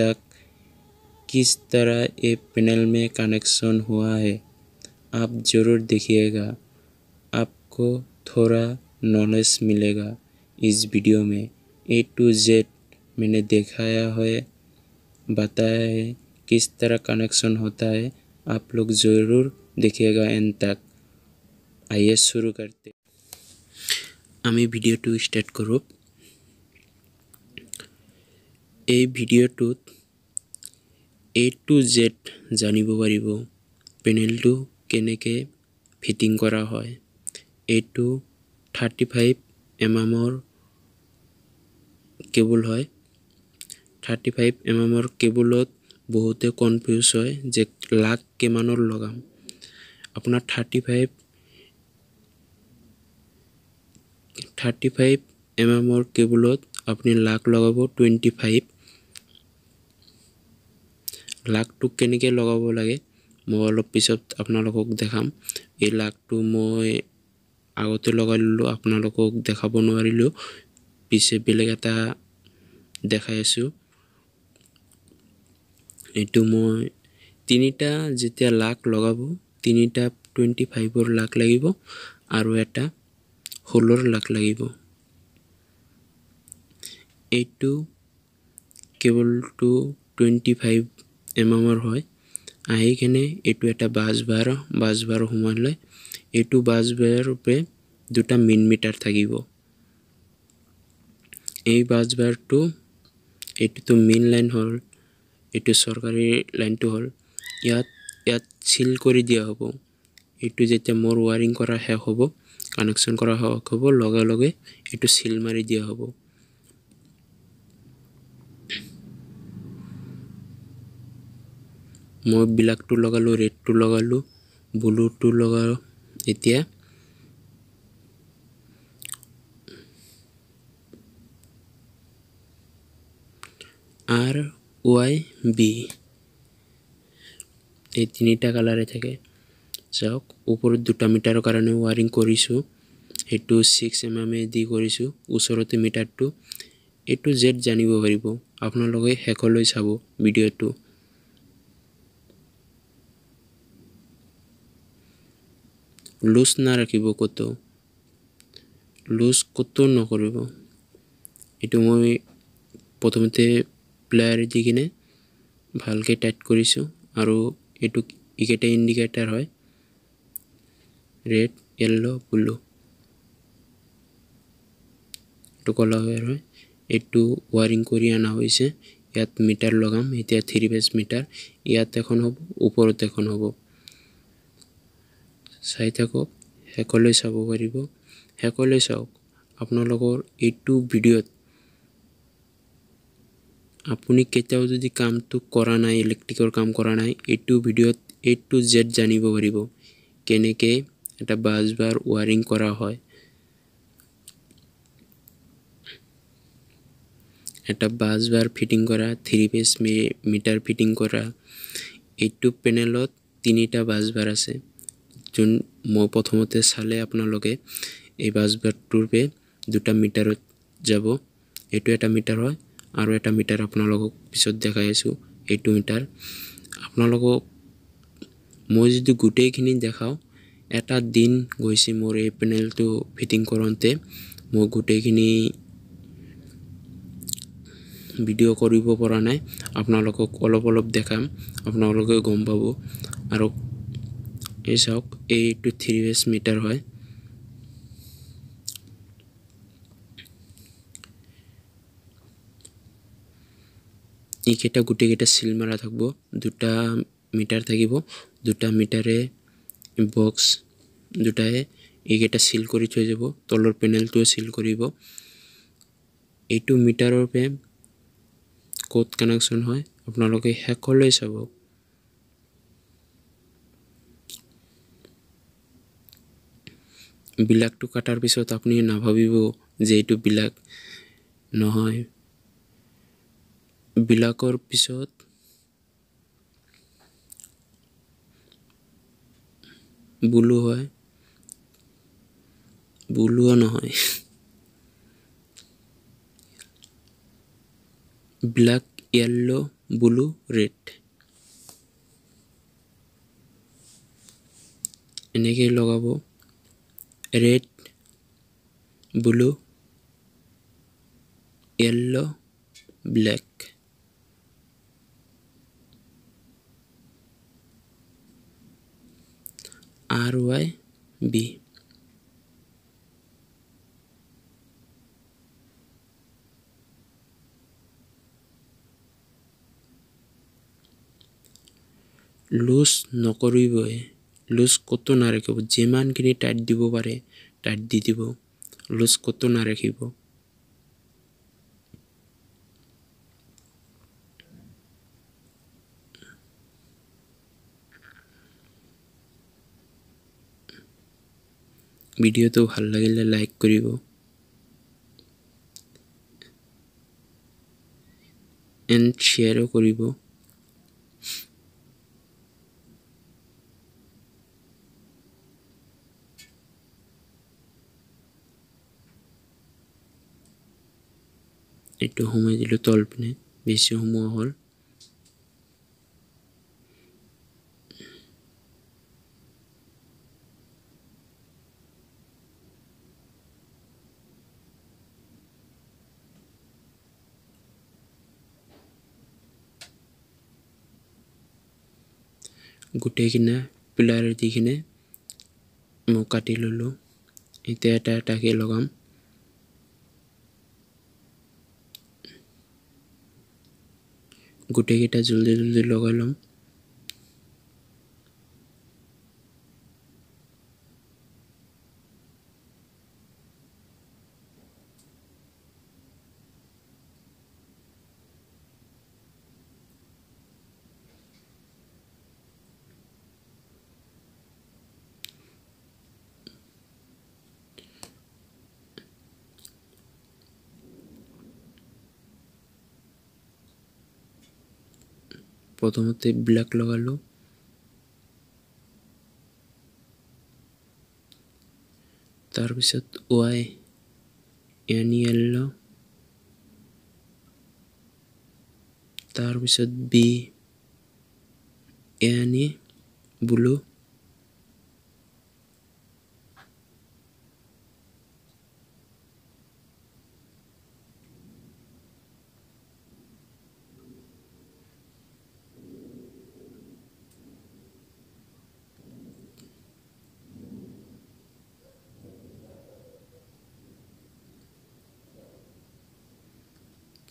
तक किस तरह ये पैनल में कनेक्शन हुआ है आप ज़रूर देखिएगा आपको थोड़ा नॉलेज मिलेगा इस वीडियो में ए टू जेड मैंने दिखाया है बताया है किस तरह कनेक्शन होता है आप लोग ज़रूर देखिएगा एंड तक आइए शुरू करते वीडियो टू स्टार्ट करूँ এই ভিডিঅ'টোত এ টু জেড জানিব পাৰিব পেনেলটো কেনেকৈ ফিটিং কৰা হয় এইটো থাৰ্টি ফাইভ এম এমৰ কেবুল হয় থাৰ্টি ফাইভ এম এমৰ কেবুলত বহুতে কনফিউজ হয় যে লাগ কিমানৰ লগাম আপোনাৰ thirty five thirty five M এমৰ কেবুলত আপুনি লাগ লগাব টুৱেণ্টি ফাইভ লাকটো কেনেকৈ লগাব লাগে মই অলপ পিছত আপোনালোকক দেখাম এই লাকটো মই আগতে লগাই ল'লোঁ আপোনালোকক দেখাব নোৱাৰিলোঁ পিছে বেলেগ এটা দেখাই আছোঁ এইটো মই তিনিটা যেতিয়া লাক লগাব তিনিটা টুৱেণ্টি ফাইভৰ লাক লাগিব আৰু এটা ষোল্লৰ লাক লাগিব এইটো কেৱলটো টুৱেণ্টি ফাইভ এমএমৰ হয় আহি কেনে এইটো এটা বাছ ভাৰ বাছ ভাৰ সোমাই লয় এইটো বাছ ভাৰৰূপে দুটা মিন মিটাৰ থাকিব এই বাছ ভাৰটো এইটোতো মেইন লাইন হ'ল এইটো চৰকাৰী লাইনটো হ'ল ইয়াত ইয়াত চিল কৰি দিয়া হ'ব এইটো যেতিয়া মোৰ ৱাৰিং কৰা শেষ হ'ব কানেকশ্যন কৰা শেষ হ'ব লগে লগে এইটো চিল মাৰি দিয়া হ'ব মই ব্লেকটো লগালোঁ ৰেডটো লগালোঁ ব্লুটো লগালোঁ এতিয়া আর ওয়াই বি এই তিনিটা কালাৰে থাকে চাওক ওপৰত দুটা মিটাৰৰ কাৰণে ৱাৰিং কৰিছোঁ সেইটো ছিক্স এম এম এ দি কৰিছোঁ ওচৰতে মিটাৰটো এইটো জেড জানিব পাৰিব আপোনালোকে শেষলৈ চাব ভিডিঅ'টো লুজ নাৰাখিব কত লুজ ক'তো নকৰিব এইটো মই প্ৰথমতে প্লেয়াৰ দি কিনে ভালকৈ টাইট কৰিছোঁ আৰু এইটো এইকেইটা ইণ্ডিকেটাৰ হয় ৰেড য়েল্ল' ব্লু এইটো ক'লা হয় এইটো ৱাৰিং কৰি অনা হৈছে ইয়াত মিটাৰ লগাম এতিয়া থ্ৰী বেজ মিটাৰ ইয়াত এখন হ'ব ওপৰত এখন হ'ব চাই থাকক সকলোৱে চাব পাৰিব সকলোৱে চাওক আপোনালোকৰ এইটো ভিডিঅ'ত আপুনি কেতিয়াও যদি কামটো কৰা নাই ইলেক্ট্ৰিকৰ কাম কৰা নাই এইটো ভিডিঅ'ত এ টু জেড জানিব পাৰিব কেনেকৈ এটা বাছ বাৰ ৱাৰিং কৰা হয় এটা বাছ বাৰ ফিটিং কৰা থ্ৰী ফেজ মিটাৰ ফিটিং কৰা এইটো পেনেলত তিনিটা বাছ বাৰ আছে যোন মই প্ৰথমতে চালে আপোনালোকে এই বাছবাৰটোৰে দুটা মিটাৰত যাব এইটো এটা মিটাৰ হয় আৰু এটা মিটাৰ আপোনালোকক পিছত দেখাই আছোঁ এইটো মিটাৰ আপোনালোকক মই যদি গোটেইখিনি দেখাওঁ এটা দিন গৈছে মোৰ এই পেনেলটো ফিটিং কৰোঁতে মই গোটেইখিনি ভিডিঅ' কৰিব পৰা নাই আপোনালোকক অলপ অলপ দেখাম আপোনালোকে গম পাব আৰু এই চাওক এই টু থ্ৰী বেছ মিটাৰ হয় এইকেইটা গোটেইকেইটা চিল মাৰা থাকিব দুটা মিটাৰ থাকিব দুটা মিটাৰে বক্স দুটাই এইকেইটা চিল কৰি থৈ যাব তলৰ পেনেলটোৱে চিল কৰিব এইটো মিটাৰৰ পে ক'ত কানেকশ্যন হয় আপোনালোকে শেষলৈ চাব বিলাকটো কাটাৰ পিছত আপুনি নাভাবিব যে এইটো বিলাক নহয় বিলাকৰ পিছত বুলু হয় বুলু নহয় ব্লেক য়েল্ল' ব্লু ৰেড এনেকৈ লগাব red blue yellow black R Y B loose নকৰিবই লুজ কত না ৰাখিব যিমানখিনি টাইট দিব পাৰে টাইট দি দিব লুজ কত না ৰাখিব ভিডিঅ'টো ভাল লাগিলে লাইক কৰিব এণ্ড শ্বেয়াৰো কৰিব এইটো সোমাই দিলোঁ তলপিনে বেছি সোমোৱা হ'ল গোটেইখিনি পিলাৰ দি কিনে মই কাটি ল'লোঁ এতিয়া এটা এটাকৈ লগাম গোটেইকেইটা জুলজি জুলজি লগাই ল'ম প্ৰথমতে ব্লেক লগালোঁ তাৰপিছত ৱাই এনি এল্ল' তাৰপিছত বি এনি ব্লু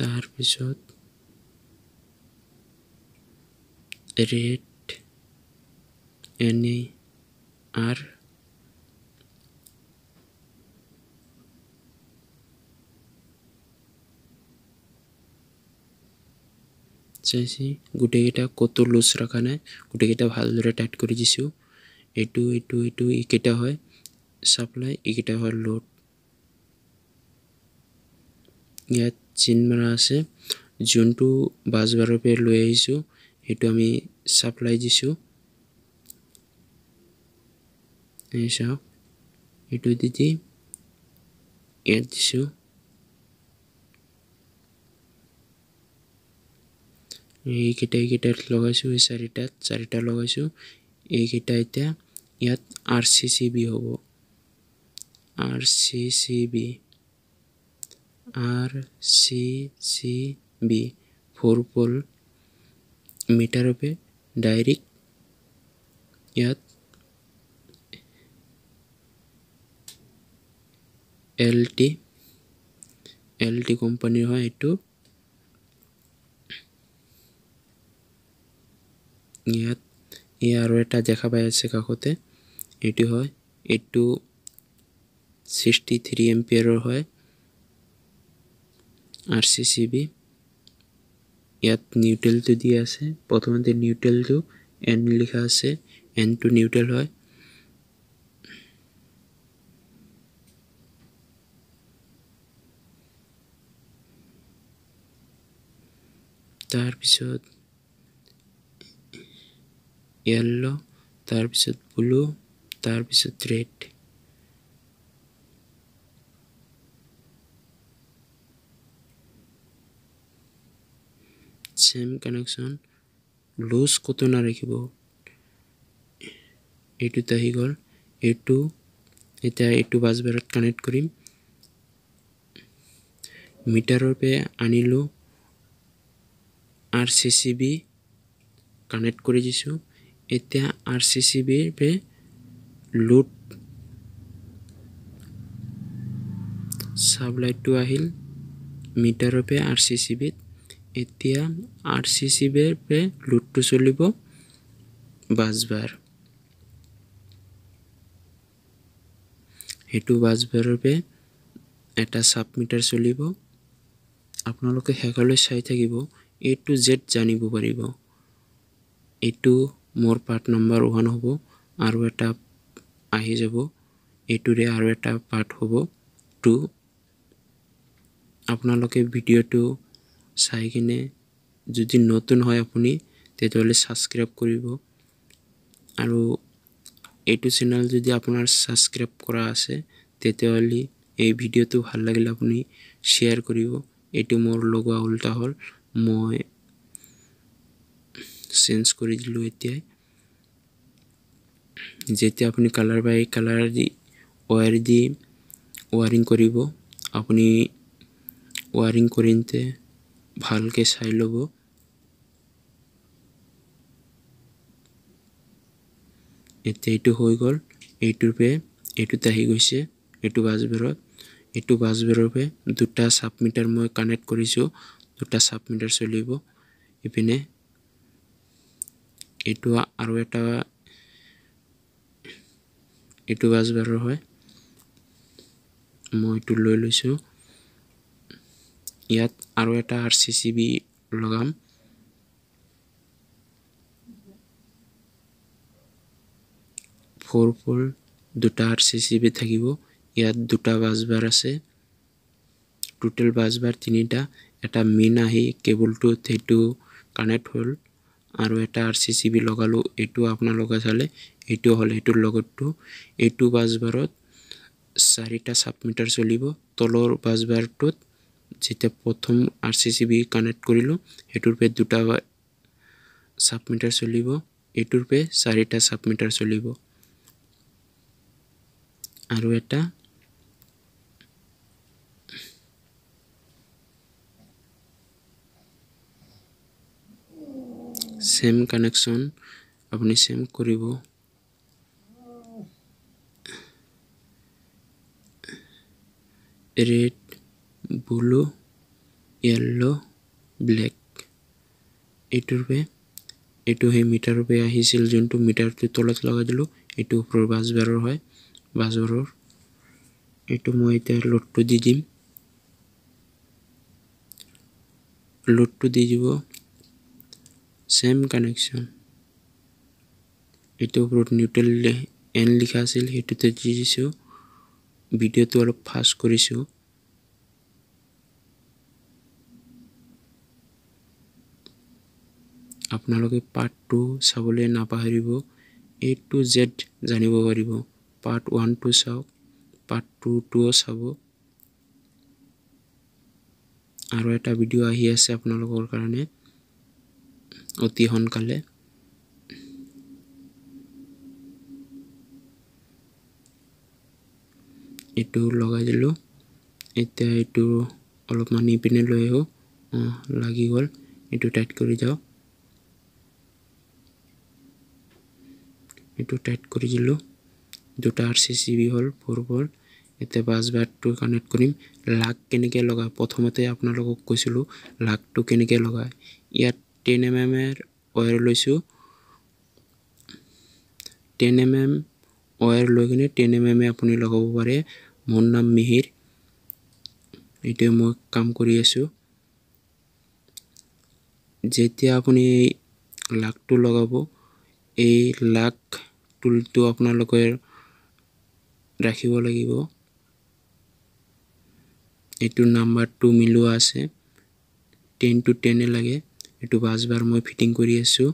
তাৰপিছত ৰেড এন এ আৰ চাইছি গোটেইকেইটা ক'তো লুজ ৰখা নাই গোটেইকেইটা ভালদৰে টাইট কৰি দিছোঁ এইটো এইটো এইটো এইকেইটা হয় চাপ্লাই এইকেইটা হয় লোড ইয়াত চিন মৰা আছে যোনটো বাছবাৰৰ পৰা লৈ আহিছোঁ সেইটো আমি চাপ্লাই দিছোঁ এই চাওক এইটো দি দি ইয়াত দিছোঁ এইকেইটা এইকেইটা লগাইছোঁ এই চাৰিটাত চাৰিটা লগাইছোঁ এইকেইটা এতিয়া ইয়াত আৰ চি চি বি হ'ব R C C B B RCCB फुटबल मिटरबे डायरेक्ट ইয়াত এল টি এল টি কোম্পানীৰ হয় এইটো ইয়াত ইয়াৰ আৰু এটা দেখা পাই আছে কাষতে এইটো হয় এইটো ছিক্সটি থ্ৰী এম্পিয়াৰৰ হয় আর সিসিবি ইয়াত নিউটেলটো টু আছে প্রথমতে নিউটেলটো টু এন লেখা আছে এন নিউটেল হয় তাৰপিছত য়েল্ল' তাৰপিছত ব্লু তাৰপিছত ৰেড চেম কানেকশ্যন লুজ ক'তো নাৰাখিব এইটোত আহি গ'ল এইটো এতিয়া এইটো বাছবাৰত কানেক্ট কৰিম মিটাৰৰপে আনিলোঁ R C C B connect কৰি দিছোঁ এতিয়া আৰ চি চি বিৰপে লুট চাবলাইটটো আহিল মিটাৰৰপে আৰ চি চি বিত এতিয়া আৰ চি চি বেৰ লুডটো চলিব বাছবাৰ সেইটো বাছবাৰৰ বাবে এটা ছাবমিটাৰ চলিব আপোনালোকে শেষলৈ চাই থাকিব এ টু জেড জানিব পাৰিব এইটো মোৰ পাৰ্ট নম্বৰ ওৱান হ'ব আৰু এটা আহি যাব এইটোৰে আৰু এটা পাৰ্ট হ'ব টু আপোনালোকে ভিডিঅ'টো চাই কিনে যদি নতুন হয় আপুনি তেতিয়াহ'লে ছাবস্ক্ৰাইব কৰিব আৰু এইটো চেনেল যদি আপোনাৰ ছাবস্ক্ৰাইব কৰা আছে তেতিয়াহ'লে এই ভিডিঅ'টো ভাল লাগিলে আপুনি শ্বেয়াৰ কৰিব এইটো মোৰ লগোৱা ওলটা হ'ল মই চেঞ্জ কৰি দিলোঁ এতিয়াই যেতিয়া আপুনি কালাৰ বাই কালাৰ দি ৱায়াৰ দি ৱায়াৰিং কৰিব আপুনি ৱায়াৰিং কৰিতে ভালকে চাই ল'ব এতিয়া এইটো হৈ গ'ল এইটোৰ পে এইটোত আহি গৈছে এইটো বাছবেৰত এইটো বাছবেৰৰ পে দুটা মিটাৰ মই কানেক্ট কৰিছোঁ দুটা মিটাৰ চলিব ইপিনে এইটো আৰু এটা এইটো বাছবাৰৰ হয় মই এইটো লৈ লৈছোঁ ইয়াত আৰু এটা আৰ চি চি বি লগাম ফ'ৰ ফ'ৰ দুটা আৰ চি চি বি থাকিব ইয়াত দুটা বাছবাৰ আছে টোটেল বাছবাৰ তিনিটা এটা মেইন আহি কেবুলটো সেইটো কানেক্ট হ'ল আৰু এটা আৰ চি চি বি লগালোঁ এইটো আপোনালোকে চালে এইটো হ'ল সেইটোৰ লগতটো এইটো বাছবাৰত চাৰিটা চাব মিটাৰ চলিব তলৰ বাছবাৰটোত যেতিয়া প্ৰথম R C C B connect কৰিলোঁ সেইটোৰ পে দুটা ছাবমিটাৰ চলিব এইটোৰ পে চাৰিটা ছাবমিটাৰ চলিব আৰু এটা চেম কানেকশ্যন আপুনি চেম কৰিব ৰেড ব্লু য়েল্ল' ব্লেক এইটোৰূপে এইটো সেই মিটাৰৰূপে আহিছিল যোনটো মিটাৰটো তলত লগাই দিলোঁ এইটো ওপৰৰ বাছবাৰৰ হয় বাছবাৰৰ এইটো মই এতিয়া লোডটো দি দিম লোডটো দি দিব চেম কানেকশ্যন এইটো ওপৰত নিউট্ৰেল এন লিখা আছিল সেইটোতে দি দিছোঁ ভিডিঅ'টো অলপ ফাষ্ট কৰিছোঁ আপোনালোকে পাৰ্ট টু চাবলৈ নাপাহৰিব এ টু জেড জানিব পাৰিব পাৰ্ট ওৱানটো চাওক পাৰ্ট টু টুও চাব আৰু এটা ভিডিঅ' আহি আছে আপোনালোকৰ কাৰণে অতি সোনকালে এইটো লগাই দিলোঁ এতিয়া এইটো অলপমান ইপিনে লৈ আহোঁ লাগি গ'ল এইটো টাইট কৰি যাওঁ এইটো টাইট কৰি দিলোঁ দুটা আৰ চি চি বি হ'ল ফ'ৰ ভল্ট এতিয়া বাৰটো কানেক্ট কৰিম লাগ কেনেকৈ লগায় প্ৰথমতে আপোনালোকক কৈছিলোঁ লাগটো কেনেকৈ লগায় ইয়াত টেন এম এম এৰ ৱায়াৰ লৈছোঁ টেন এম এম ৱায়াৰ লৈ কিনে টেন এম এম এ আপুনি লগাব পাৰে মোৰ নাম মিহিৰ এইটোৱে মই কাম কৰি আছোঁ যেতিয়া আপুনি লাগটো লগাব এই লাগ টুলটো আপোনালোকে ৰাখিব লাগিব এইটো নাম্বাৰটো মিলোৱা আছে টেন টু টেনে লাগে এইটো পাঁচ বাৰ মই ফিটিং কৰি আছোঁ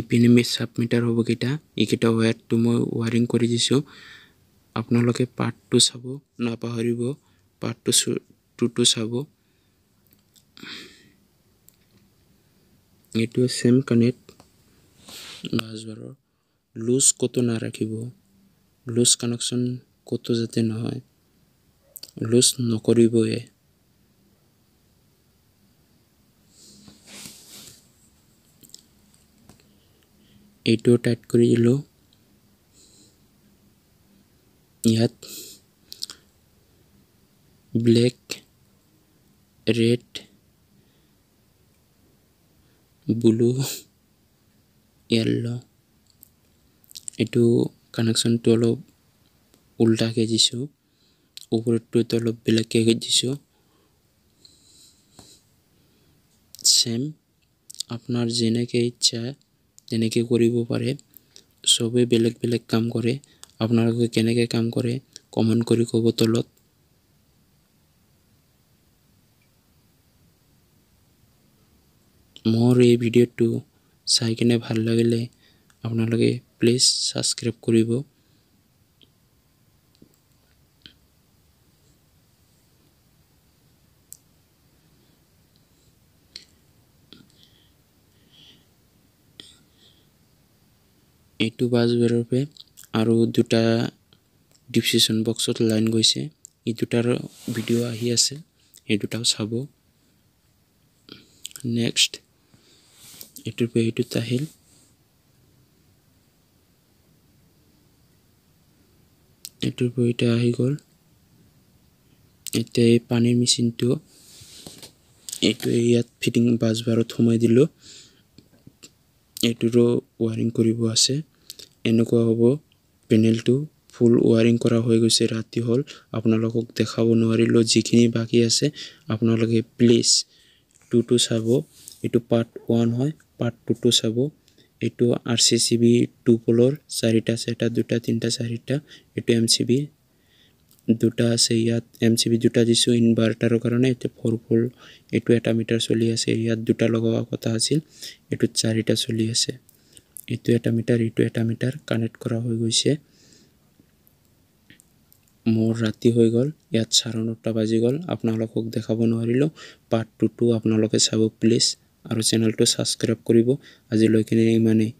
ইপিনে মি চাবমিটাৰ হ'বকেইটা এইকেইটা ৱায়াৰটো মই ৱাৰিং কৰি দিছোঁ আপোনালোকে পাৰ্টটো চাব নাপাহৰিব পাৰ্টটো টুটো চাব এইটোৱে চেম কানেক্ট গাজবাৰৰ লুজ ক'তো নাৰাখিব লুজ কানেকশ্যন ক'তো যাতে নহয় লুজ নকৰিবয়ে এইটো টাইট কৰি দিলোঁ ইয়াত ব্লেক ৰেড ব্লু য়েল্ল' এইটো কানেকশ্যনটো অলপ উল্টাকৈ দিছোঁ ওপৰটোত অলপ বেলেগকৈ দিছোঁ চেম আপোনাৰ যেনেকৈ ইচ্ছা তেনেকৈ কৰিব পাৰে চবেই বেলেগ বেলেগ কাম কৰে আপোনালোকে কেনেকৈ কাম কৰে কমেণ্ট কৰি ক'ব তলত মোৰ এই ভিডিঅ'টো চাই কিনে ভাল লাগিলে আপোনালোকে প্লিজ ছাবস্ক্ৰাইব কৰিব এইটো বাছ বেৰৰ আৰু দুটা ডিচক্ৰিপশ্যন বক্সত লাইন গৈছে এই দুটাৰ ভিডিঅ' আহি আছে সেই দুটাও চাব নেক্সট এইটোৰ পৰা এইটোত আহিল এইটোৰ পৰা এতিয়া আহি গ'ল এতিয়া এই পানীৰ মেচিনটো এইটো ইয়াত ফিটিং বাছ বাছবাৰত সোমাই দিলোঁ এইটোৰো ৱাৰিং কৰিব আছে এনেকুৱা হ'ব পেনেলটো ফুল ৱাৰিং কৰা হৈ গৈছে ৰাতি হ'ল আপোনালোকক দেখাব নোৱাৰিলোঁ যিখিনি বাকী আছে আপোনালোকে প্লিজ টুটো চাব এইটো পাৰ্ট ওৱান হয় পাৰ্ট টুটো চাব এইটো R C C B two পলৰ চাৰিটা চাৰিটা দুটা তিনিটা চাৰিটা এইটো এম চি বি দুটা আছে ইয়াত এম চি বি দুটা দিছোঁ ইনভাৰ্টাৰৰ কাৰণে এইটো ফ'ৰ ফ'ল এইটো এটা মিটাৰ চলি আছে ইয়াত দুটা লগোৱা কথা আছিল এইটোত চাৰিটা চলি আছে এইটো এটা মিটাৰ ইটো এটা মিটাৰ কানেক্ট কৰা হৈ গৈছে মোৰ ৰাতি হৈ গ'ল ইয়াত চাৰে নটা বাজি গ'ল আপোনালোকক দেখাব নোৱাৰিলোঁ পাৰ্ট টুটো আপোনালোকে চাব প্লিজ আৰু চেনেলটো ছাবস্ক্ৰাইব কৰিব আজিলৈকে ইমানেই